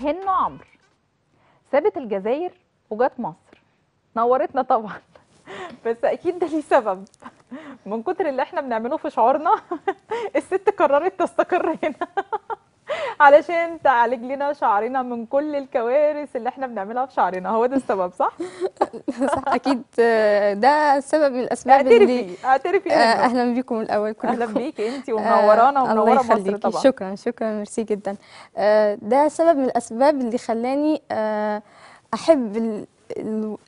هن عمر سابت الجزائر وجات مصر نورتنا طبعا بس اكيد ده ليه سبب من كتر اللي احنا بنعمله في شعورنا الست قررت تستقر هنا علشان تعالج لنا شعرنا من كل الكوارث اللي احنا بنعملها في شعرنا هو ده السبب صح؟ صح اكيد ده سبب من الاسباب اعترفي اللي... اعترفي آه، اهلا بيكم الاول كلكم اهلا بيكي انت آه، ومنورانا ومنوره مصر طبعا شكرا شكرا ميرسي جدا آه، ده سبب من الاسباب اللي خلاني احب ال...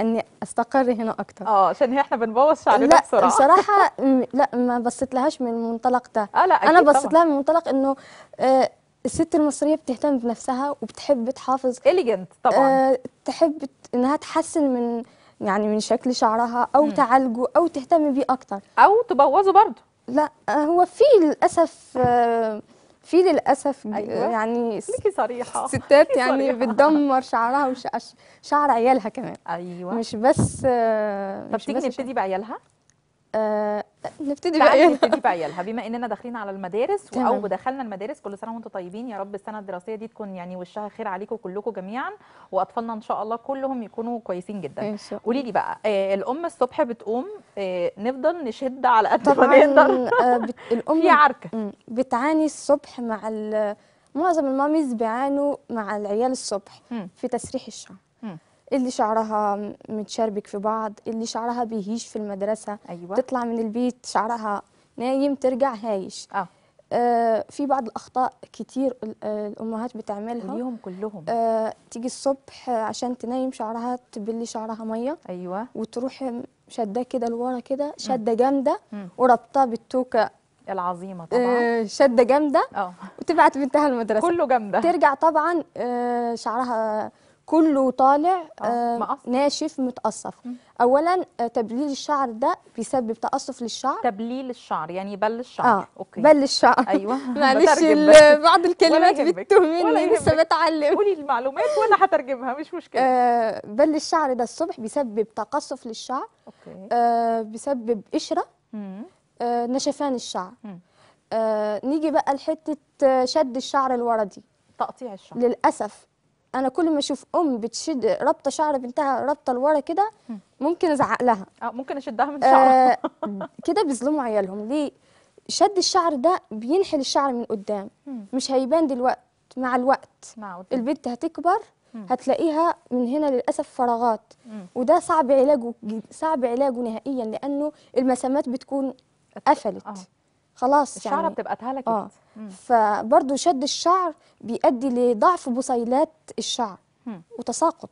اني استقر هنا اكتر اه عشان هي احنا بنبوظ شعرنا لا بصراحه لا ما بصيت لهاش من المنطلق ده آه لا انا بصيت لها من منطلق انه آه الست المصرية بتهتم بنفسها وبتحب تحافظ إليجنت طبعا أه تحب إنها تحسن من يعني من شكل شعرها أو م. تعالجه أو تهتم بيه أكتر أو تبوظه برضه لا آه، هو في للأسف أه في للاسف آه، أيوة. يعني ليكي صريحه ستات يعني صريحة. بتدمر شعرها وشعر عيالها كمان ايوه مش بس آه، طب تيجي نبتدي بعيالها نبتدي بعيالها نبتدي بعيالها بما اننا داخلين على المدارس او دخلنا المدارس كل سنه وانتم طيبين يا رب السنه الدراسيه دي تكون يعني وشها خير عليكم كلكم جميعا واطفالنا ان شاء الله كلهم يكونوا كويسين جدا قولي لي بقى آه الام الصبح بتقوم آه نفضل نشد على قد ما نقدر آه، الام في عركه بتعاني الصبح مع معظم الماميز بيعانوا مع العيال الصبح م. في تسريح الشعر اللي شعرها متشربك في بعض اللي شعرها بيهيش في المدرسة أيوة. تطلع من البيت شعرها نايم ترجع هايش آه. آه في بعض الأخطاء كتير آه، الأمهات بتعملها اليوم كلهم آه تيجي الصبح عشان تنيم شعرها تبلي شعرها مية أيوة وتروح شداه كده لورا كده شدة جامدة وربطها بالتوكة العظيمه آه، طبعا شده جامده آه. وتبعت بنتها المدرسه كله جامده ترجع طبعا شعرها كله طالع آه ناشف متقصف مم. اولا آه، تبليل الشعر ده بيسبب تقصف للشعر تبليل الشعر يعني يبل الشعر آه. اوكي بل الشعر ايوه معلش بعض الكلمات مني لسه بتعلم قولي المعلومات وانا هترجمها مش مشكله آه بل الشعر ده الصبح بيسبب تقصف للشعر اوكي آه بيسبب قشره آه نشفان الشعر آه نيجي بقى لحته آه، شد الشعر الوردي تقطيع الشعر للاسف انا كل ما اشوف ام بتشد رابطه شعر بنتها رابطه لورا كده ممكن ازعق لها اه ممكن اشدها من شعرها آه، كده بيظلموا عيالهم ليه شد الشعر ده بينحل الشعر من قدام مش هيبان دلوقت مع الوقت مع البنت هتكبر هتلاقيها من هنا للاسف فراغات وده صعب علاجه صعب علاجه نهائيا لانه المسامات بتكون قفلت آه. خلاص الشعره يعني بتبقى اتهلكت آه. فبرضه شد الشعر بيؤدي لضعف بصيلات الشعر وتساقط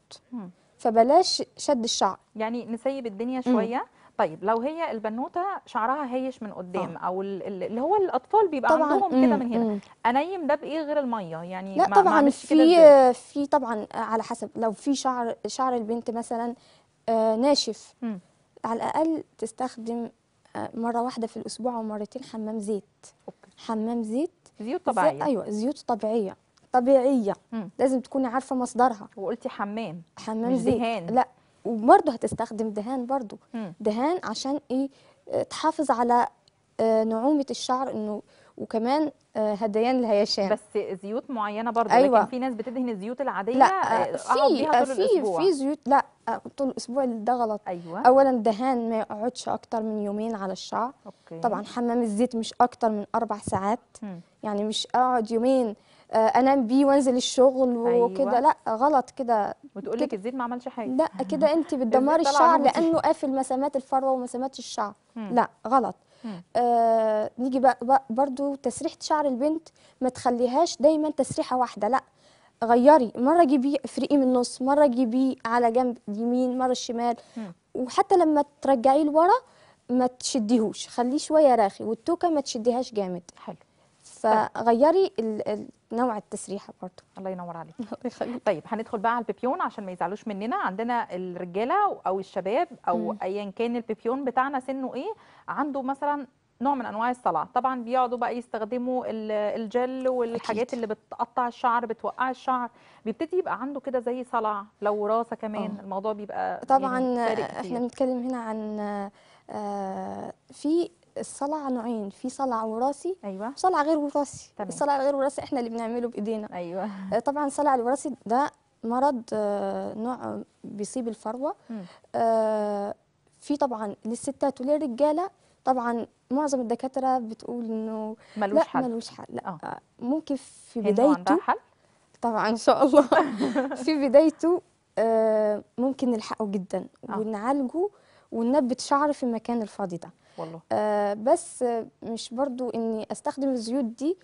فبلاش شد الشعر يعني نسيب الدنيا شويه طيب لو هي البنوته شعرها هيش من قدام آه. او اللي هو الاطفال بيبقى طبعًا عندهم كده من هنا انيم ده بايه غير الميه يعني لا ما طبعا ما في في طبعا على حسب لو في شعر شعر البنت مثلا آه ناشف م. على الاقل تستخدم آه، مره واحده في الاسبوع ومرتين حمام زيت أوكي. حمام زيت زيوت طبيعيه زي... ايوه زيوت طبيعيه طبيعيه مم. لازم تكوني عارفه مصدرها وقلتي حمام حمام زيت دهان لا وبرضه هتستخدم دهان برضه دهان عشان ايه آه، تحافظ على آه، نعومه الشعر انه وكمان آه، هديان الهيشان بس زيوت معينه برضه أيوة. لكن في ناس بتدهن الزيوت العاديه لا آه، في آه، في في زيوت لا طول الاسبوع ده غلط أيوة. اولا دهان ما يقعدش اكتر من يومين على الشعر أوكي. طبعا حمام الزيت مش اكتر من اربع ساعات م. يعني مش اقعد يومين انام بيه وانزل الشغل وكده أيوة. لا غلط كده وتقول لك الزيت ما عملش حاجه لا كده انت بتدمري الشعر لانه قافل مسامات الفروه ومسامات الشعر م. لا غلط آه نيجي برضو تسريحه شعر البنت ما تخليهاش دايما تسريحه واحده لا غيري مره جيبيه افرقيه من النص مره جيبيه على جنب اليمين مره الشمال وحتى لما ترجعيه لورا ما تشديهوش خليه شويه راخي والتوكه ما تشديهاش جامد حلو فغيري طيب. نوع التسريحه برضه الله ينور عليك طيب هندخل بقى على البيبيون عشان ما يزعلوش مننا عندنا الرجاله او الشباب او ايا كان البيبيون بتاعنا سنه ايه عنده مثلا نوع من انواع الصلع طبعا بيقعدوا بقى يستخدموا الجل والحاجات أكيد. اللي بتقطع الشعر بتوقع الشعر بيبتدي يبقى عنده كده زي صلع لو راسه كمان أوه. الموضوع بيبقى طبعا يعني احنا بنتكلم هنا عن آه، في الصلع نوعين في صلع وراثي ايوه وصلع غير وراثي الصلع الغير وراثي احنا اللي بنعمله بايدينا ايوه آه، طبعا الصلع الوراثي ده مرض آه، نوع بيصيب الفروه آه، في طبعا للستات وللرجاله طبعا معظم الدكاتره بتقول انه ملوش حل ملوش حل لا أوه. ممكن في بدايته حل؟ طبعا ان شاء الله في بدايته ممكن نلحقه جدا ونعالجه ونثبت شعر في المكان الفاضي ده والله آه بس مش برضو اني استخدم الزيوت دي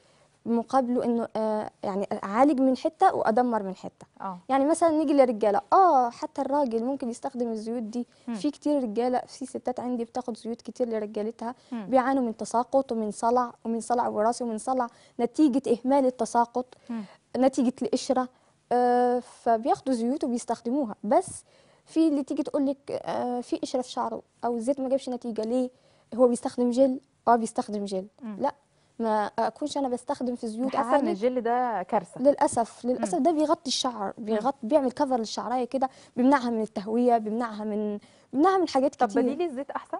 مقابله انه آه يعني اعالج من حته وادمر من حته أوه. يعني مثلا نيجي للرجاله اه حتى الراجل ممكن يستخدم الزيوت دي م. في كتير رجاله في ستات عندي بتاخد زيوت كتير لرجالتها بيعانوا من تساقط ومن صلع ومن صلع وراثي ومن صلع نتيجه اهمال التساقط م. نتيجه القشره آه فبياخدوا زيوت وبيستخدموها بس في اللي تيجي تقول لك آه في قشره في شعره او الزيت ما جابش نتيجه ليه هو بيستخدم جل اه بيستخدم جل م. لا ما اكونش انا بستخدم في زيوت حاسه ان الجل ده كارثه للاسف للاسف م. ده بيغطي الشعر بيغطي بيعمل كفر للشعرايه كده بيمنعها من التهويه بيمنعها من بيمنعها من حاجات كتير طب بديل الزيت احسن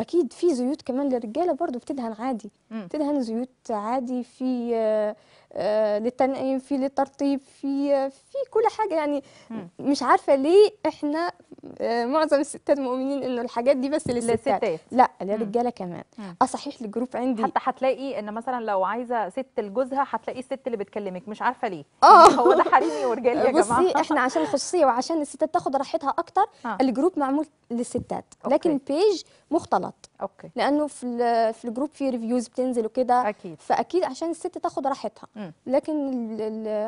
اكيد في زيوت كمان للرجاله برضو بتدهن عادي م. بتدهن زيوت عادي في آه، آه، للتنقيم في للترطيب في آه، في كل حاجه يعني م. مش عارفه ليه احنا آه، معظم الستات مؤمنين انه الحاجات دي بس للستات, للستات. لا للرجاله كمان اه صحيح الجروب عندي حتى هتلاقي ان مثلا لو عايزه ست لجوزها هتلاقي الست اللي بتكلمك مش عارفه ليه اه يعني هو ده حريمي ورجالي يا جماعه بصي احنا عشان الخصوصيه وعشان الستات تاخد راحتها اكتر آه. الجروب معمول للستات أوكي. لكن البيج بيج مختلط اوكي لانه في في الجروب في ريفيوز بتنزل وكده اكيد فاكيد عشان الست تاخد راحتها م. لكن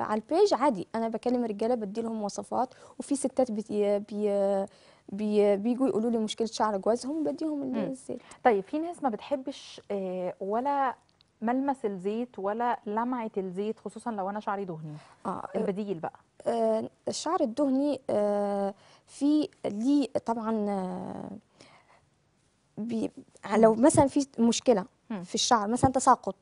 على البيج عادي انا بكلم رجاله بدي لهم وصفات وفي ستات بي بي بي بيجوا يقولوا لي مشكله شعر جوازهم بديهم الزيت طيب في ناس ما بتحبش آه، ولا ملمس الزيت ولا لمعه الزيت خصوصا لو انا شعري دهني آه, آه، البديل بقى آه الشعر الدهني آه في ليه طبعا آه بي لو مثلا في مشكله في الشعر مثلا تساقط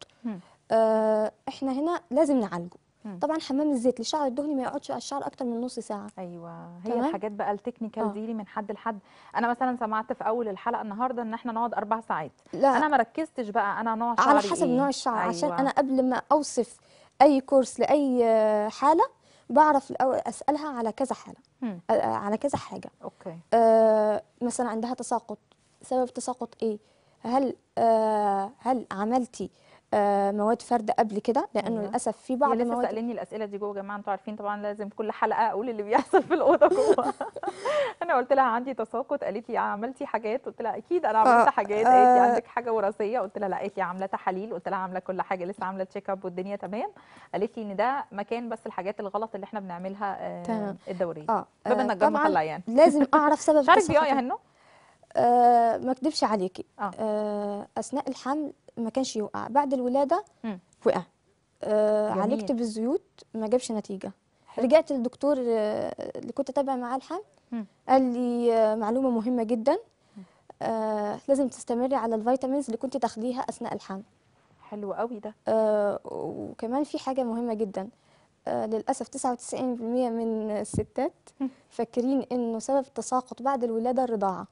آه احنا هنا لازم نعالجه طبعا حمام الزيت للشعر الدهني ما يقعدش على الشعر اكتر من نص ساعه ايوه هي تمام؟ الحاجات بقى التكنيكال آه. دي من حد لحد انا مثلا سمعت في اول الحلقه النهارده ان احنا نقعد اربع ساعات لا. انا ما ركزتش بقى انا نوع شعري على حسب إيه؟ نوع الشعر أيوة. عشان انا قبل ما اوصف اي كورس لاي حاله بعرف الاول اسالها على كذا حاله م. على كذا حاجه اوكي آه مثلا عندها تساقط سبب تساقط ايه هل آه هل عملتي آه، مواد فرد قبل كده لانه أيوة. للاسف في بعض المواد لسه سالني الاسئله دي جوه يا جماعه انتوا عارفين طبعا لازم كل حلقه اقول اللي بيحصل في الاوضه جوه انا قلت لها عندي تساقط قالت لي عملتي حاجات قلت لها اكيد انا آه، عملت حاجات قالت لي آه. عندك حاجه وراثيه قلت لها لا قالت لي عامله تحاليل قلت لها عامله كل حاجه لسه عامله تشيك اب والدنيا تمام قالت لي ان ده مكان بس الحاجات الغلط اللي احنا بنعملها تمام الدوريه اه باب النجار مطلع يعني لازم اعرف سبب مش عارف يا هنو ما اكدبش عليكي اثناء الحمل ما كانش يوقع بعد الولاده مم. وقع آه جميل. عالجت بالزيوت ما جابش نتيجه حلو. رجعت للدكتور آه، اللي كنت اتابع معاه الحمل قال لي آه، معلومه مهمه جدا آه لازم تستمري على الفيتامينز اللي كنت تاخديها اثناء الحمل حلو قوي ده آه وكمان في حاجه مهمه جدا آه للاسف 99% من الستات فاكرين انه سبب التساقط بعد الولاده الرضاعه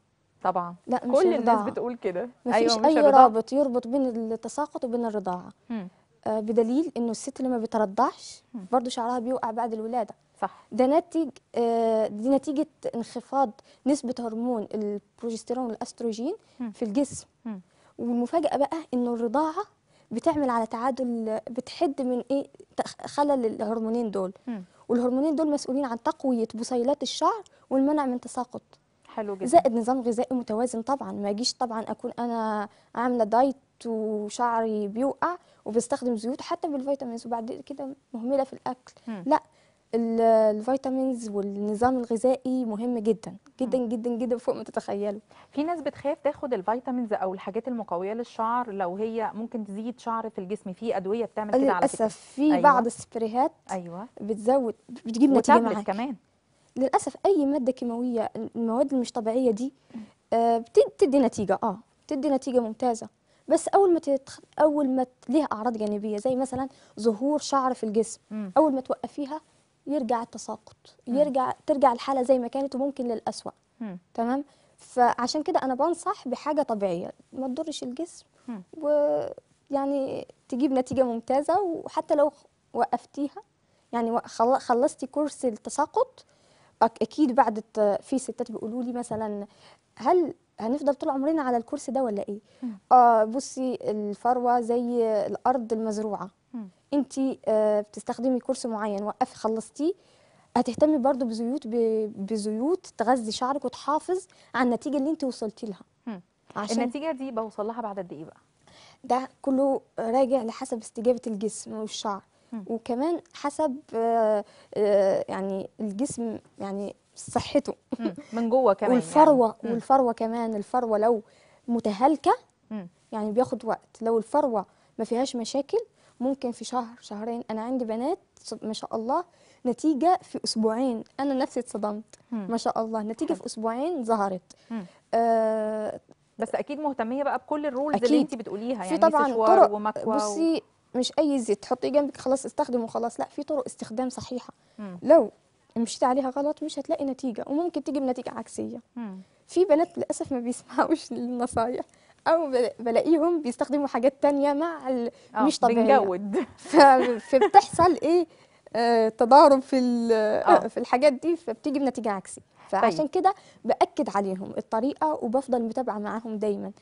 طبعا لا مش كل الرضاعة. الناس بتقول كده مفيش أيوة اي الرضاعة. رابط يربط بين التساقط وبين الرضاعه آه بدليل انه الست اللي ما بترضعش برضه شعرها بيوقع بعد الولاده صح ده ناتج آه دي نتيجه انخفاض نسبه هرمون البروجستيرون والاستروجين في الجسم والمفاجاه بقى انه الرضاعه بتعمل على تعادل بتحد من ايه خلل الهرمونين دول والهرمونين دول مسؤولين عن تقويه بصيلات الشعر والمنع من تساقط حلو جدا زائد نظام غذائي متوازن طبعا ما يجيش طبعا اكون انا عامله دايت وشعري بيوقع وبستخدم زيوت حتى بالفيتامينز وبعد كده مهمله في الاكل م. لا الفيتامينز والنظام الغذائي مهم جدا جدا جدا جدا فوق ما تتخيلوا في ناس بتخاف تاخد الفيتامينز او الحاجات المقويه للشعر لو هي ممكن تزيد شعر في الجسم في ادويه بتعمل كده على فكره للاسف في أيوة. بعض السبريهات ايوه بتزود بتجيب نتيجه معاك كمان للاسف اي ماده كيماويه المواد المش طبيعيه دي آه، بتدي نتيجه اه بتدي نتيجه ممتازه بس اول ما تتخل... اول ما ليها اعراض جانبيه زي مثلا ظهور شعر في الجسم م. اول ما توقفيها يرجع التساقط يرجع ترجع الحاله زي ما كانت وممكن للاسوء تمام فعشان كده انا بنصح بحاجه طبيعيه ما تضرش الجسم ويعني تجيب نتيجه ممتازه وحتى لو وقفتيها يعني خلصتي كورس التساقط اكيد بعد في ستات بيقولوا لي مثلا هل هنفضل طول عمرنا على الكرسي ده ولا ايه آه بصي الفروه زي الارض المزروعه انت آه بتستخدمي كرسي معين وقفي خلصتيه هتهتمي برضو بزيوت بزيوت تغذي شعرك وتحافظ على النتيجه اللي انت وصلتي لها مم. عشان النتيجه دي بوصل لها بعد قد ايه بقى ده كله راجع لحسب استجابه الجسم والشعر وكمان حسب آه، آه، يعني الجسم يعني صحته من جوه كمان يعني. والفروه يعني. والفروه كمان الفروه لو متهالكه يعني بياخد وقت لو الفروه ما فيهاش مشاكل ممكن في شهر شهرين انا عندي بنات ما شاء الله نتيجه في اسبوعين انا نفسي اتصدمت ما شاء الله نتيجه في اسبوعين ظهرت آه بس اكيد مهتميه بقى بكل الرولز أكيد. اللي انت بتقوليها يعني في طبعا طرق ومكوى بصي مش اي زيت تحطيه جنبك خلاص استخدمه وخلاص لا في طرق استخدام صحيحه مم. لو مشيت عليها غلط مش هتلاقي نتيجه وممكن تيجي بنتيجه عكسيه مم. في بنات للاسف ما بيسمعوش للنصايح او بلاقيهم بيستخدموا حاجات تانية مع آه، مش طبيعيه بنجود فبتحصل ايه آه تضارب في آه،, آه. في الحاجات دي فبتيجي بنتيجه عكسي فعشان طيب. كده باكد عليهم الطريقه وبفضل متابعه معاهم دايما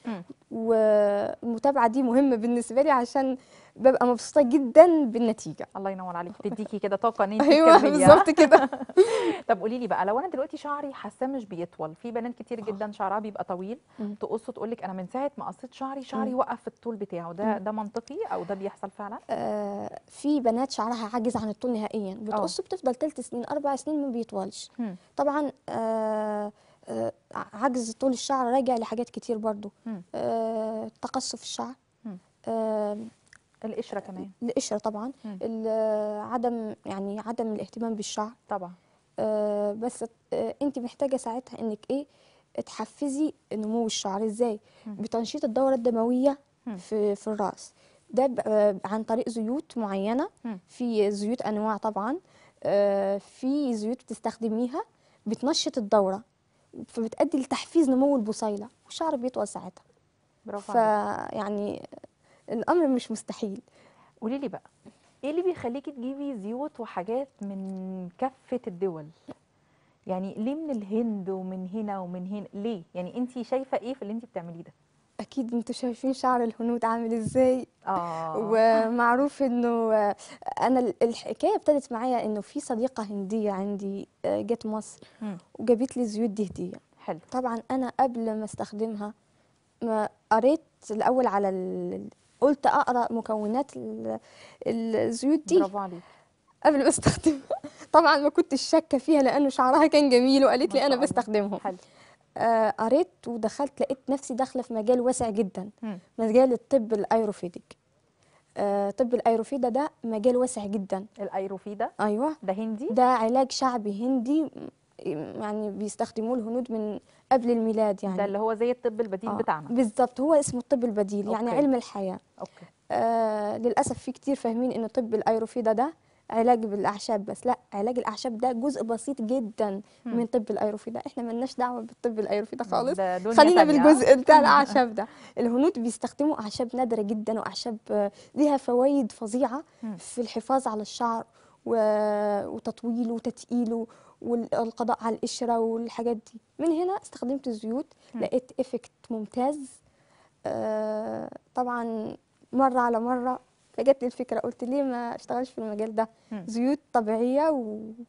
والمتابعه دي مهمه بالنسبه لي عشان ببقى مبسوطه جدا بالنتيجه الله ينور عليك تديكي كده طاقه نيه ايوه بالظبط كده طب قولي لي بقى لو انا دلوقتي شعري حاساه مش بيطول في بنات كتير آه. جدا شعرها بيبقى طويل تقصه تقول لك انا من ساعه ما قصيت شعري شعري وقف الطول بتاعه ده ده منطقي او ده بيحصل فعلا آه في بنات شعرها عاجز عن الطول نهائيا آه. بتقص بتفضل ثلاث سنين اربع سنين ما بيطولش طبعا آه آه عجز طول الشعر راجع لحاجات كتير برضو آه تقصف الشعر آه القشره كمان القشره طبعا عدم يعني عدم الاهتمام بالشعر طبعا آه بس آه انت محتاجه ساعتها انك ايه تحفزي نمو الشعر ازاي بتنشيط الدوره الدمويه في في الراس ده آه، عن طريق زيوت معينه في زيوت انواع طبعا آه في زيوت بتستخدميها بتنشط الدوره فبتؤدي لتحفيز نمو البصيله والشعر بيطول ساعتها برافو يعني الامر مش مستحيل قولي لي بقى ايه اللي بيخليكي تجيبي زيوت وحاجات من كافه الدول يعني ليه من الهند ومن هنا ومن هنا ليه يعني انت شايفه ايه في اللي انت بتعمليه ده اكيد انتوا شايفين شعر الهنود عامل ازاي آه. ومعروف انه آه، انا الحكايه ابتدت معايا انه في صديقه هنديه عندي آه، جت مصر وجابت لي زيوت دي هديه حلو طبعا انا قبل ما استخدمها ما قريت الاول على قلت اقرا مكونات الزيوت دي برافو عليك قبل ما استخدمها طبعا ما كنتش شاكه فيها لانه شعرها كان جميل وقالت لي انا بستخدمه حلو آه قريت ودخلت لقيت نفسي داخله في مجال واسع جدا م. مجال الطب الايروفيديك آه طب الايروفيدا ده مجال واسع جدا الايروفيدا ايوه ده هندي ده علاج شعبي هندي يعني بيستخدموه الهنود من قبل الميلاد يعني ده اللي هو زي الطب البديل آه بتاعنا بالظبط هو اسمه الطب البديل يعني أوكي. يعني علم الحياه أوكي. آه للاسف في كتير فاهمين ان طب الايروفيدا ده علاج بالاعشاب بس لا علاج الاعشاب ده جزء بسيط جدا هم. من طب الايروفيدا احنا مالناش دعوه بالطب الايروفيدا خالص خلينا بالجزء بتاع الاعشاب ده الهنود بيستخدموا اعشاب نادره جدا واعشاب ليها فوائد فظيعه في الحفاظ على الشعر وتطويله وتثقيله والقضاء على القشره والحاجات دي من هنا استخدمت الزيوت لقيت افكت ممتاز آه، طبعا مره على مره فجت لي الفكره قلت ليه ما اشتغلش في المجال ده زيوت طبيعيه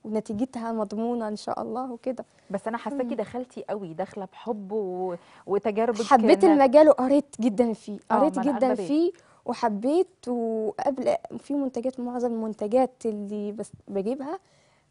ونتيجتها مضمونه ان شاء الله وكده بس انا حاساكي دخلتي قوي داخله بحب وتجارب وتجاربك حبيت المجال وقريت جدا فيه آه، قريت جدا فيه وحبيت وقبل في منتجات معظم المنتجات اللي بس بجيبها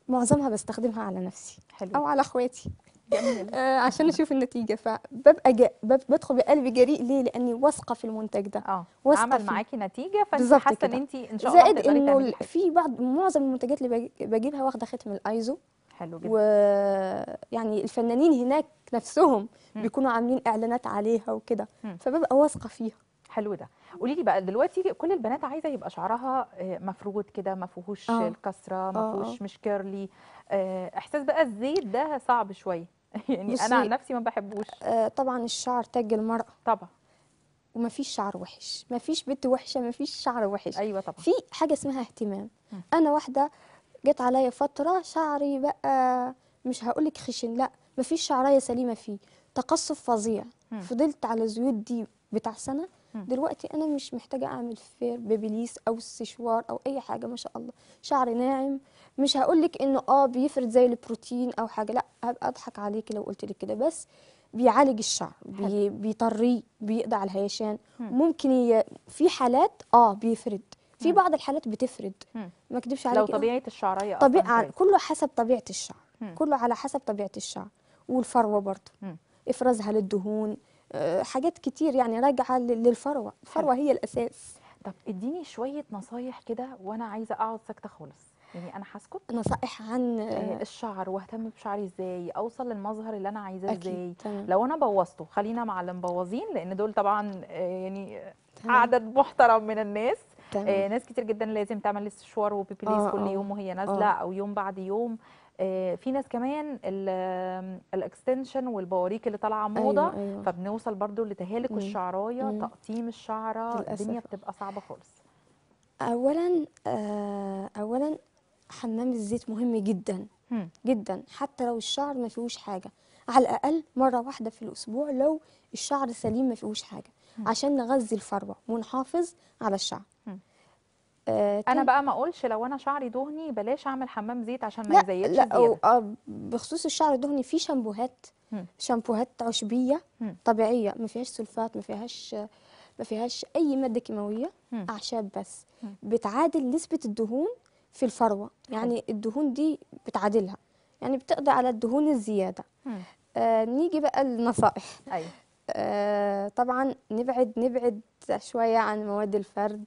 معظمها بستخدمها على نفسي حلو. او على اخواتي جميل. آه عشان اشوف النتيجه فببقى جا بدخل بقلب جريء ليه لاني واثقه في المنتج ده اه عمل معاكي نتيجه فانت حاسه ان انت ان شاء الله زائد انه في بعض معظم المنتجات اللي بجيبها واخده ختم الايزو حلو جدا ويعني الفنانين هناك نفسهم بيكونوا عاملين اعلانات عليها وكده فببقى واثقه فيها حلو ده قولي لي بقى دلوقتي كل البنات عايزه يبقى شعرها آه، مفرود كده ما فيهوش آه. الكسره ما آه، فيهوش آه. مش كيرلي احساس بقى الزيت ده صعب شويه يعني انا عن نفسي ما بحبوش آه طبعا الشعر تاج المراه طبعا ومفيش شعر وحش مفيش بنت وحشه مفيش شعر وحش ايوه طبعا في حاجه اسمها اهتمام م. انا واحده جت عليا فتره شعري بقى مش هقول لك خشن لا مفيش شعرايه سليمه فيه تقصف فظيع فضلت على زيوت دي بتاع سنه دلوقتي انا مش محتاجه اعمل فير بيبليس او السشوار او اي حاجه ما شاء الله شعري ناعم مش هقول لك انه اه بيفرد زي البروتين او حاجه لا هبقى اضحك عليكي لو قلت لك كده بس بيعالج الشعر بي بيطريه بيقضي على الهيشان ممكن ي... في حالات اه بيفرد في بعض الحالات بتفرد ما اكدبش عليك لو طبيعه الشعريه طبيعه كله حسب طبيعه الشعر كله على حسب طبيعه الشعر والفروه برضه افرازها للدهون حاجات كتير يعني راجعه للفروه الفروه هي الاساس طب اديني شويه نصايح كده وانا عايزه اقعد ساكته خالص يعني انا هسكت نصائح عن آه، الشعر واهتم بشعري ازاي اوصل للمظهر اللي انا عايزاه ازاي لو انا بوظته خلينا مع المبوظين لان دول طبعا آه، يعني تمام. عدد محترم من الناس تمام. آه ناس كتير جدا لازم تعمل استشوار وبيبليس آه كل آه. يوم وهي آه. نازله آه. او يوم بعد يوم آه، في ناس كمان الاكستنشن والبواريك اللي طالعه موضه أيوة أيوة. فبنوصل برضو لتهالك الشعرايه تقطيم الشعره الدنيا بتبقى صعبه خالص اولا آه، اولا حمام الزيت مهم جدا جدا حتى لو الشعر ما فيهوش حاجه على الاقل مره واحده في الاسبوع لو الشعر سليم ما فيهوش حاجه عشان نغذي الفروه ونحافظ على الشعر آه، انا بقى ما اقولش لو انا شعري دهني بلاش اعمل حمام زيت عشان ما يزيدش لا زياده لا آه، بخصوص الشعر الدهني في شامبوهات شامبوهات عشبيه طبيعيه ما فيهاش سلفات ما فيهاش ما فيهاش اي ماده كيماويه اعشاب بس بتعادل نسبه الدهون في الفروه يعني الدهون دي بتعادلها يعني بتقضي على الدهون الزياده آه نيجي بقى للنصائح ايوه آه، طبعا نبعد نبعد شوية عن مواد الفرد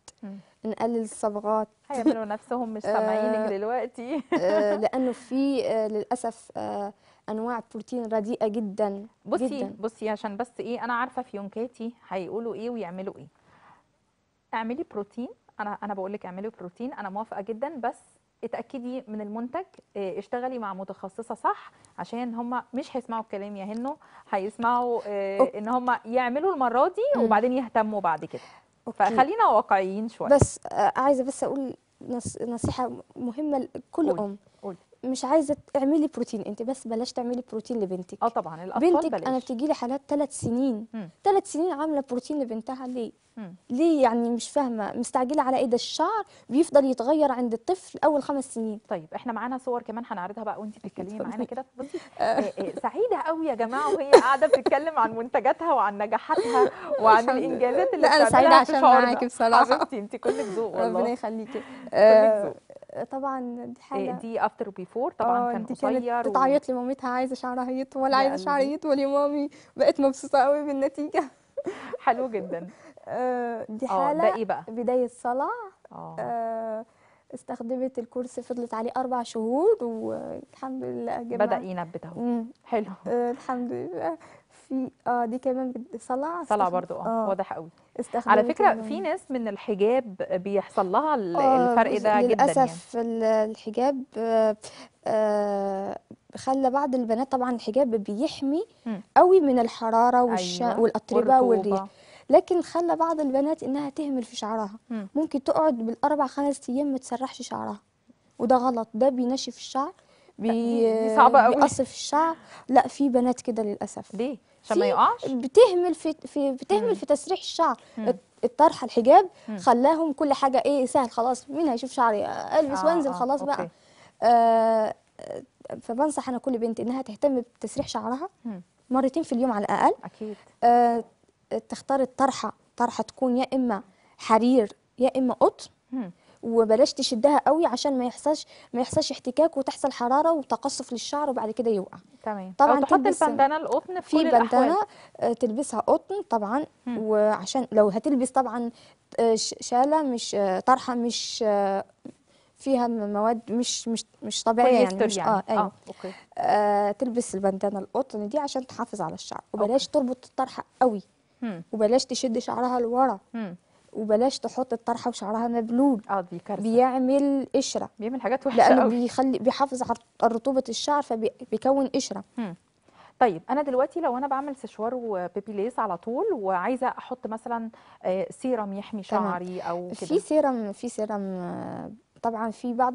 نقلل الصبغات هيعملوا نفسهم مش آه، سامعينك دلوقتي آه، لأنه في للأسف انواع بروتين رديئه جدا بصي جداً. بصي عشان بس ايه انا عارفه فيونكاتي هيقولوا ايه ويعملوا ايه اعملي بروتين انا انا بقول لك اعملي بروتين انا موافقه جدا بس اتاكدي من المنتج آه، اشتغلي مع متخصصه صح عشان هم مش هيسمعوا الكلام يا هنو هيسمعوا آه، ان هم يعملوا المره دي وبعدين يهتموا بعد كده فخلينا واقعيين شويه بس آه، عايزه بس اقول نصيحه مهمه لكل ام مش عايزه تعملي بروتين انت بس بلاش تعملي بروتين لبنتك اه طبعا الاطفال بنتك بلاش. انا بتجي لي حالات ثلاث سنين ثلاث سنين عامله بروتين لبنتها ليه مم. ليه يعني مش فاهمه مستعجله على ايه ده الشعر بيفضل يتغير عند الطفل اول خمس سنين طيب احنا معانا صور كمان هنعرضها بقى وانت بتتكلمي معانا كده آه، آه، سعيده قوي يا جماعه وهي قاعده بتتكلم عن منتجاتها وعن نجاحاتها وعن الانجازات اللي بتعملها لا انا سعيده عشان معاكي بصراحه حبيبتي انت كلك ذوق والله ربنا يخليكي طبعا دي إيه، حاجه دي افتر وبيفور طبعا آه، كان قصير بتعيط و... لمامتها عايزه شعرها يطول عايزه يعني شعري يطول يا مامي بقت مبسوطه قوي بالنتيجه حلو جدا آه، دي آه، حاله ده إيه بقى؟ بدايه صلع آه استخدمت الكرسي فضلت عليه اربع شهور والحمد لله جمع. بدا ينبت اهو حلو الحمد لله في اه دي كمان صلع صلع برضو آه،, اه واضح قوي على فكره فكرة في ناس من الحجاب بيحصل لها آه، الفرق ده جدا يعني. للأسف يعني. الحجاب آه،, آه، خلى بعض البنات طبعا الحجاب بيحمي قوي من الحرارة والش... ايوه والأتربة والريح لكن خلى بعض البنات إنها تهمل في شعرها م. ممكن تقعد بالأربع خمس أيام ما تسرحش شعرها وده غلط ده بينشف الشعر بي دي آه، صعبه قوي بيقص في الشعر لا في بنات كده للاسف ليه عشان ما يقعش بتهمل في, في بتهمل في تسريح الشعر الطرحه الحجاب خلاهم كل حاجه ايه سهل خلاص مين هيشوف شعري البس آه وانزل آه، خلاص آه بقى آه فبنصح انا كل بنت انها تهتم بتسريح شعرها مرتين في اليوم على الاقل اكيد آه تختار الطرحه طرحه تكون يا اما حرير يا اما قطن وبلاش تشدها قوي عشان ما يحصلش ما يحصلش احتكاك وتحصل حراره وتقصف للشعر وبعد كده يوقع تمام طبعا تحط البندانه القطن في, في بندانه آه، تلبسها قطن طبعا م. وعشان لو هتلبس طبعا آه، شاله مش آه، طرحه مش فيها مواد مش مش مش طبيعيه يعني مش يعني. اه ايوه آه. أوكي. آه تلبس البندانه القطن دي عشان تحافظ على الشعر وبلاش أوكي. تربط الطرحه قوي م. وبلاش تشد شعرها لورا وبلاش تحط الطرحه وشعرها مبلول اه دي كارثه بيعمل قشره بيعمل حاجات وحشه لانه أوي. بيخلي بيحافظ على رطوبه الشعر فبيكون قشره طيب انا دلوقتي لو انا بعمل سشوار ليس على طول وعايزه احط مثلا آه، سيرم يحمي شعري او كده في سيرم في سيرم آه، طبعا في بعض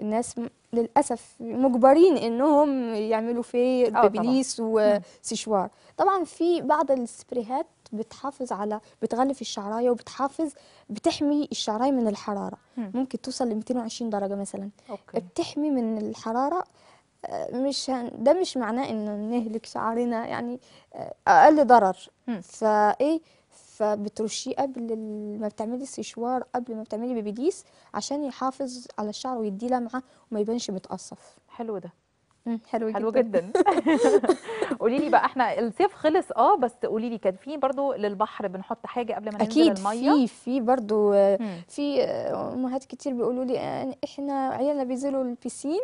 الناس للاسف مجبرين انهم يعملوا في آه، بيبيليس وسشوار طبعا في بعض السبريهات بتحافظ على بتغلف الشعرايه وبتحافظ بتحمي الشعرايه من الحراره مم. ممكن توصل ل 220 درجه مثلا أوكي. بتحمي من الحراره آه، مش ده مش معناه ان نهلك شعرنا يعني آه، اقل ضرر فايه فبترشيه قبل ما بتعملي السيشوار قبل ما بتعملي بيبي عشان يحافظ على الشعر ويديه لمعه وما يبانش متقصف حلو ده حلو جدا حلو جدا قولي لي بقى احنا الصيف خلص اه بس قولي لي كان في برضو للبحر بنحط حاجه قبل ما ننزل أكيد الميه اكيد في في برضو آه، في آه، امهات كتير بيقولوا لي احنا عيالنا بينزلوا البيسين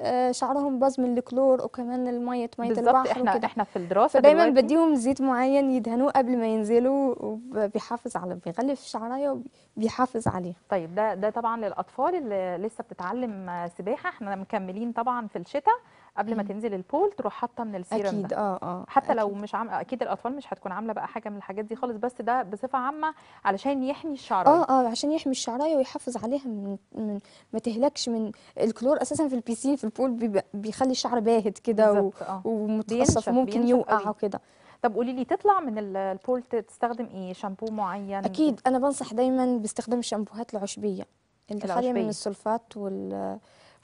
آه، شعرهم باظ من الكلور وكمان الميه ميه البحر احنا وكده. احنا في الدراسه دايما بديهم زيت معين يدهنوه قبل ما ينزلوا وبيحافظ على بيغلف شعرايا وبيحافظ عليها طيب ده ده طبعا للاطفال اللي لسه بتتعلم سباحه احنا مكملين طبعا في الشتاء قبل ما تنزل البول تروح حاطه من السيرم اكيد ده. اه اه حتى أكيد. لو مش عامله اكيد الاطفال مش هتكون عامله بقى حاجه من الحاجات دي خالص بس ده بصفه عامه علشان يحمي الشعرايه اه اه عشان يحمي الشعرايه ويحافظ عليها من, من ما تهلكش من الكلور اساسا في البيسين في البول بيخلي الشعر باهت كده و... آه. ومتقصف ممكن يوقع وكده طب قولي لي تطلع من البول تستخدم ايه شامبو معين اكيد انا بنصح دايما باستخدام الشامبوهات العشبيه اللي خاليه من السلفات وال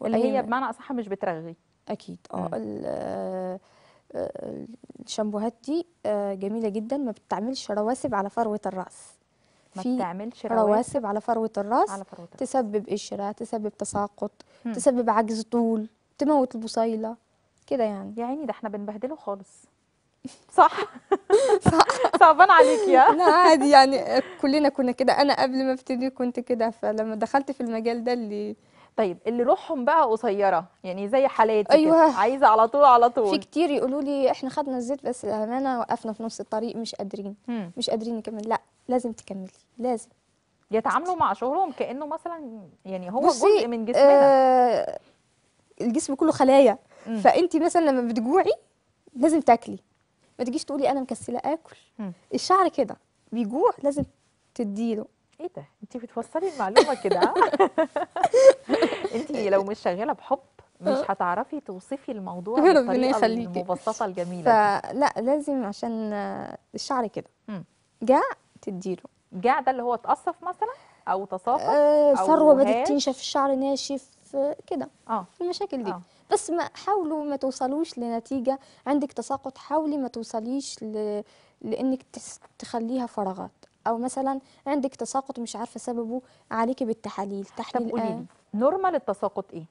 اللي هي بمعنى اصح مش بترغي اكيد اه, آه، الشامبوهات دي آه، جميله جدا ما بتعملش رواسب على فروه الراس ما بتعملش رواسب على فروه الراس على فروة الراس. تسبب قشره تسبب تساقط هم. تسبب عجز طول تموت البصيله كده يعني يا عيني ده احنا بنبهدله خالص صح صح صعبان عليك يا لا عادي يعني كلنا كنا كده انا قبل ما ابتدي كنت كده فلما دخلت في المجال ده اللي طيب اللي روحهم بقى قصيره يعني زي حالاتي أيوة. عايزه على طول على طول في كتير يقولوا لي احنا خدنا الزيت بس الامانه وقفنا في نص الطريق مش قادرين مم. مش قادرين نكمل لا لازم تكملي لازم يتعاملوا مع شغلهم كانه مثلا يعني هو جزء من جسمنا آه الجسم كله خلايا فانت مثلا لما بتجوعي لازم تاكلي ما تجيش تقولي انا مكسله اكل مم. الشعر كده بيجوع لازم تديله ايه ده انت بتوصلي المعلومه كده انت لو مش شغاله بحب مش آه. هتعرفي توصفي الموضوع بالطريقه المبسطه الجميله فلا لازم عشان الشعر كده جاع تديله جاع ده اللي هو اتقصف مثلا او تصافت آه، ثروه بدات تنشف الشعر ناشف كده آه. المشاكل دي آه. بس ما حاولوا ما توصلوش لنتيجه عندك تساقط حاولي ما توصليش ل... لانك تخليها فراغات او مثلا عندك تساقط مش عارفه سببه عليكي بالتحاليل تحليل طب قولي نورمال التساقط ايه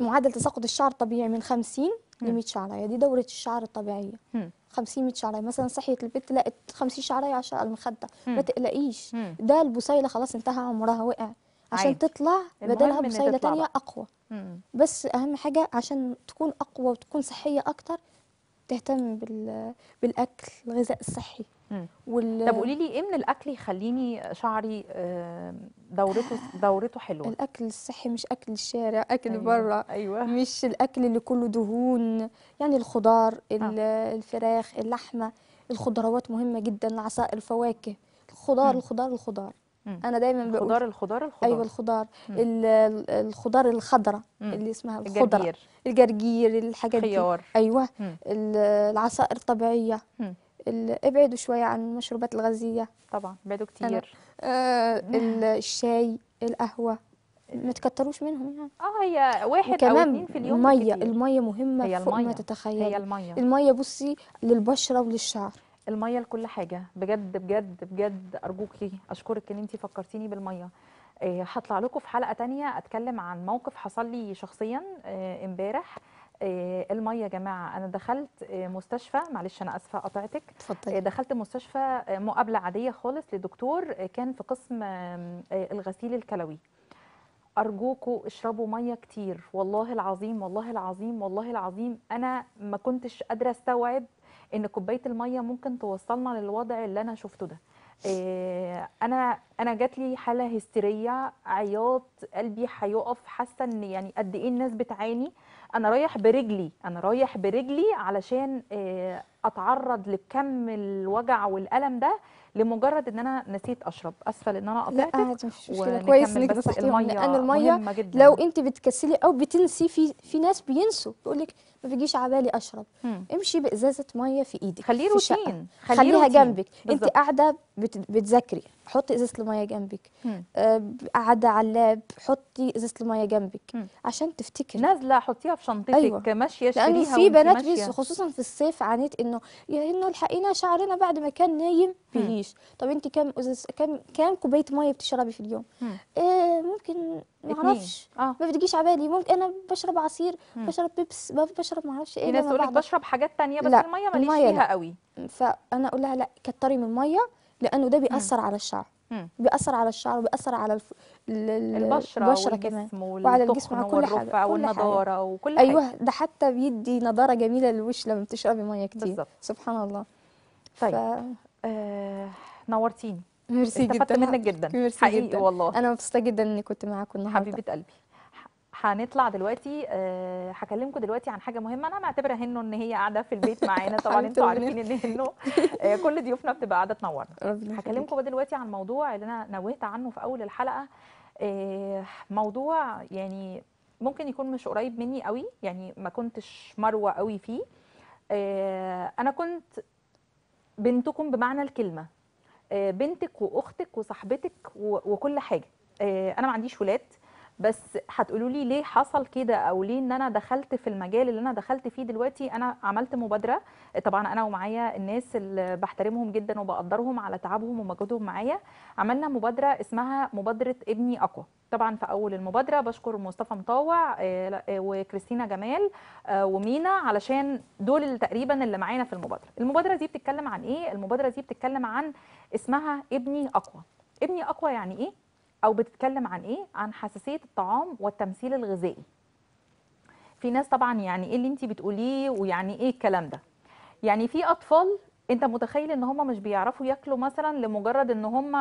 معدل تساقط الشعر الطبيعي من 50 ل 100 شعرايه دي دوره الشعر الطبيعيه هم. 50 100 شعرايه مثلا صحيت البت لقت 50 شعرايه على المخده ما تقلقيش ده البصيله خلاص انتهى عمرها وقع عشان عايز. تطلع بدلها بصيله ثانيه اقوى هم. بس اهم حاجه عشان تكون اقوى وتكون صحيه اكتر تهتم بالاكل الغذاء الصحي وال... طب قولي لي ايه من الاكل يخليني شعري آه، دورته دورته حلوه الاكل الصحي مش اكل الشارع اكل أيوة. بره أيوة. مش الاكل اللي كله دهون يعني الخضار آه. الفراخ اللحمه الخضروات مهمه جدا العصائر الفواكه الخضار م. الخضار الخضار م. انا دايما بقول الخضار الخضار الخضار ايوه الخضار الخضار الخضراء اللي اسمها الخضره الجرجير الجرجير الحاجات دي ايوه م. العصائر الطبيعيه م. ابعدوا شويه عن المشروبات الغازيه طبعا ابعدوا كتير آه الشاي القهوه ما تكتروش منهم يعني اه هي واحد او اتنين في اليوم الميه كتير. الميه مهمه هي المية. ما تتخيل هي الميه الميه بصي للبشره وللشعر الميه لكل حاجه بجد بجد بجد ارجوكي اشكرك ان انت فكرتيني بالميه آه، هطلع لكم في حلقه تانية اتكلم عن موقف حصل لي شخصيا آه، امبارح آه، الميه يا جماعه انا دخلت آه، مستشفى معلش انا اسفه قطعتك اتفضلي آه، دخلت مستشفى مقابله عاديه خالص لدكتور كان في قسم الغسيل الكلوي ارجوكوا اشربوا ميه كتير والله العظيم والله العظيم والله العظيم انا ما كنتش قادره استوعب ان كوبايه الميه ممكن توصلنا للوضع اللي انا شفته ده انا انا جات لي حاله هستيريه عياط قلبي هيقف حاسه ان يعني قد ايه الناس بتعاني انا رايح برجلي انا رايح برجلي علشان آه، اتعرض لكم الوجع والالم ده لمجرد ان انا نسيت اشرب اسفل ان انا قطعتك لا مش مشكله كويس انك الميه, لان الميه لو انت بتكسلي او بتنسي في في ناس بينسوا بيقول لك ما بيجيش على بالي اشرب مم. امشي بازازه ميه في ايدك خليه روتين خليه خليها روتين. جنبك بالزبط. انت قاعده بت... بتذاكري حطي ازازه الميه جنبك آه قاعده على اللاب حطي ازازه الميه جنبك مم. عشان تفتكري نازله حطيها في شنطتك أيوة. ماشيه لانه في بنات خصوصا في الصيف عانيت انه يا انه الحقينا شعرنا بعد ما كان نايم بيهيش طب انت كم ازاز كم كم كوبايه ميه بتشربي في اليوم آه ممكن ما اعرفش آه. ما بتجيش على بالي ممكن انا بشرب عصير مم. بشرب بيبس بشرب بشرب ما اعرفش ايه الناس تقول لك بشرب حاجات ثانيه بس لا الميه ماليش المية فيها لا. قوي فانا اقول لها لا كتري من الميه لانه ده بيأثر على الشعر بيأثر على الشعر وبيأثر على الف... البشره, البشرة كمان وعلى الجسم وعلى كل حاجه والنضاره وكل حاجه ايوه ده حتى بيدي نضاره جميله للوش لما بتشربي ميه كتير بالزبط. سبحان الله طيب ف... آه... نورتيني ميرسي جدا استفدت منك جدا حقيقي والله انا مبسوطه جدا اني كنت معاكم النهارده حبيبه قلبي هنطلع دلوقتي آه، هكلمكم دلوقتي عن حاجه مهمه انا معتبره هنو ان هي قاعده في البيت معانا طبعا انتوا عارفين ان هنو آه، كل ضيوفنا بتبقى قاعده تنورنا هكلمكم دلوقتي عن موضوع اللي انا نوهت عنه في اول الحلقه آه، موضوع يعني ممكن يكون مش قريب مني قوي يعني ما كنتش مروه قوي فيه انا كنت بنتكم بمعنى الكلمه بنتك واختك وصاحبتك وكل حاجه انا ما عنديش ولاد بس هتقولوا لي ليه حصل كده او ليه ان انا دخلت في المجال اللي انا دخلت فيه دلوقتي انا عملت مبادره طبعا انا ومعايا الناس اللي بحترمهم جدا وبقدرهم على تعبهم ومجهودهم معايا عملنا مبادره اسمها مبادره ابني اقوى طبعا في اول المبادره بشكر مصطفى مطوع آه، آه، وكريستينا جمال آه، ومينا علشان دول اللي تقريبا اللي معانا في المبادره المبادره دي بتتكلم عن ايه المبادره دي بتتكلم عن اسمها ابني اقوى ابني اقوى يعني ايه او بتتكلم عن ايه عن حساسيه الطعام والتمثيل الغذائي في ناس طبعا يعني ايه اللي انت بتقوليه ويعني ايه الكلام ده يعني في اطفال انت متخيل ان هم مش بيعرفوا ياكلوا مثلا لمجرد ان هم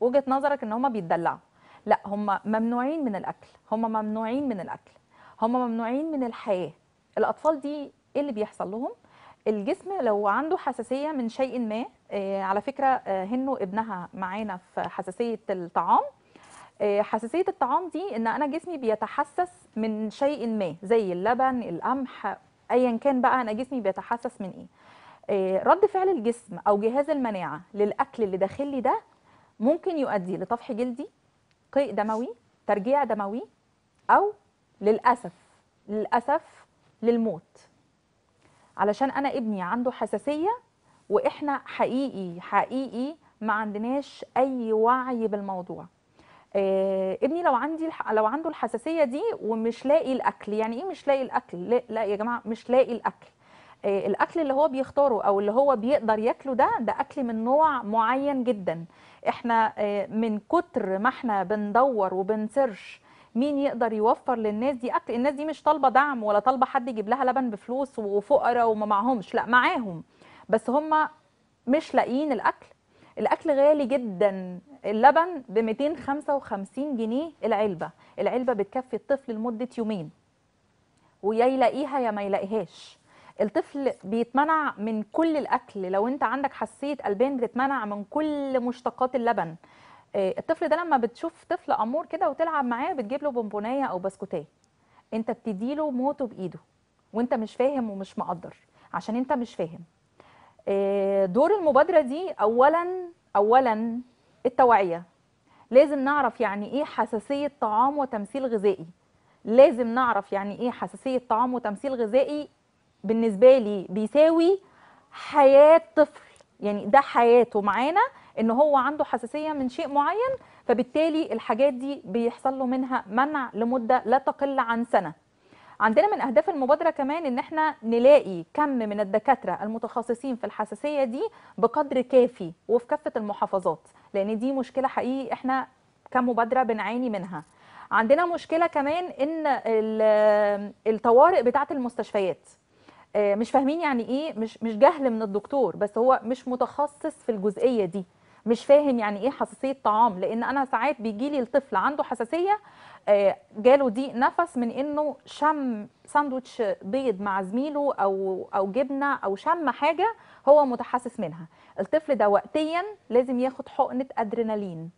وجهه نظرك ان هم بيتدلعوا لا هم ممنوعين من الاكل هم ممنوعين من الاكل هم ممنوعين من الحياه الاطفال دي ايه اللي بيحصل لهم الجسم لو عنده حساسيه من شيء ما آه، على فكره آه، هنو ابنها معانا في حساسيه الطعام آه، حساسيه الطعام دي ان انا جسمي بيتحسس من شيء ما زي اللبن القمح ايا كان بقى انا جسمي بيتحسس من ايه رد فعل الجسم او جهاز المناعه للاكل اللي داخل لي ده ممكن يؤدي لطفح جلدي قيء دموي ترجيع دموي او للاسف للاسف للموت علشان انا ابني عنده حساسيه واحنا حقيقي حقيقي ما عندناش اي وعي بالموضوع إيه ابني لو عندي لو عنده الحساسيه دي ومش لاقي الاكل يعني ايه مش لاقي الاكل لا, لا يا جماعه مش لاقي الاكل إيه الاكل اللي هو بيختاره او اللي هو بيقدر ياكله ده ده اكل من نوع معين جدا احنا إيه من كتر ما احنا بندور وبنسيرش مين يقدر يوفر للناس دي اكل الناس دي مش طالبه دعم ولا طالبه حد يجيب لها لبن بفلوس وفقراء وما معهمش لا معاهم بس هم مش لاقيين الاكل الاكل غالي جدا اللبن ب 255 جنيه العلبه العلبه بتكفي الطفل لمده يومين ويا يلاقيها يا ما يلاقيهاش الطفل بيتمنع من كل الاكل لو انت عندك حساسيه قلبان بتتمنع من كل مشتقات اللبن آه، الطفل ده لما بتشوف طفل امور كده وتلعب معاه بتجيب له بونبونايه او بسكوتيه انت بتدي له موته بايده وانت مش فاهم ومش مقدر عشان انت مش فاهم آه، دور المبادره دي اولا اولا التوعيه لازم نعرف يعني ايه حساسيه طعام وتمثيل غذائي لازم نعرف يعني ايه حساسيه طعام وتمثيل غذائي بالنسبه لي بيساوي حياه طفل يعني ده حياته معانا ان هو عنده حساسيه من شيء معين فبالتالي الحاجات دي بيحصل له منها منع لمده لا تقل عن سنه عندنا من اهداف المبادره كمان ان احنا نلاقي كم من الدكاتره المتخصصين في الحساسيه دي بقدر كافي وفي كافه المحافظات لان دي مشكله حقيقي احنا كمبادره بنعاني منها عندنا مشكله كمان ان الطوارئ بتاعه المستشفيات آه، مش فاهمين يعني ايه مش مش جهل من الدكتور بس هو مش متخصص في الجزئيه دي مش فاهم يعني ايه حساسيه طعام لان انا ساعات بيجي لي الطفل عنده حساسيه آه، جاله ضيق نفس من انه شم ساندوتش بيض مع زميله او او جبنه او شم حاجه هو متحسس منها الطفل ده وقتيا لازم ياخد حقنه ادرينالين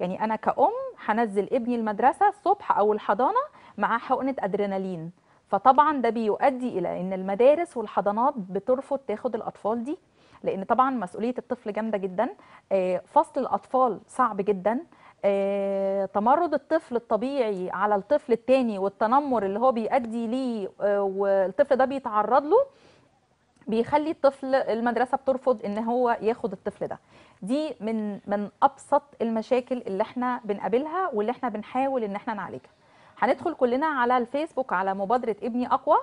يعني انا كأم هنزل ابني المدرسه الصبح او الحضانه مع حقنه ادرينالين فطبعا ده بيؤدي الى ان المدارس والحضانات بترفض تاخد الاطفال دي لان طبعا مسؤوليه الطفل جامده جدا آه، فصل الاطفال صعب جدا آه، تمرد الطفل الطبيعي على الطفل التاني والتنمر اللي هو بيأدي ليه آه، والطفل ده بيتعرض له بيخلي الطفل المدرسه بترفض ان هو ياخد الطفل ده دي من من ابسط المشاكل اللي احنا بنقابلها واللي احنا بنحاول ان احنا نعالجها هندخل كلنا على الفيسبوك على مبادره ابني اقوى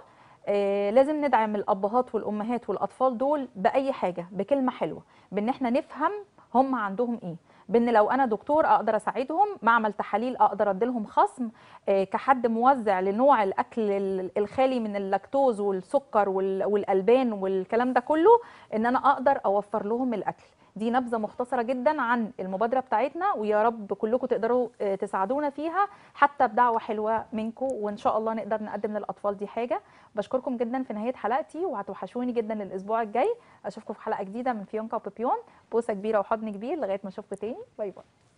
آه، لازم ندعم الابهات والامهات والاطفال دول باي حاجه بكلمه حلوه بان احنا نفهم هم عندهم ايه بان لو انا دكتور اقدر اساعدهم معمل تحاليل اقدر اديلهم خصم آه، كحد موزع لنوع الاكل الخالي من اللاكتوز والسكر والالبان والكلام ده كله ان انا اقدر اوفر لهم الاكل دي نبذه مختصره جدا عن المبادره بتاعتنا ويا رب كلكم تقدروا آه، تساعدونا فيها حتى بدعوه حلوه منكم وان شاء الله نقدر نقدم للاطفال دي حاجه بشكركم جدا في نهايه حلقتي وهتوحشوني جدا للاسبوع الجاي اشوفكم في حلقه جديده من فيونكا وبيبيون بوسه كبيره وحضن كبير لغايه ما اشوفكم تاني باي باي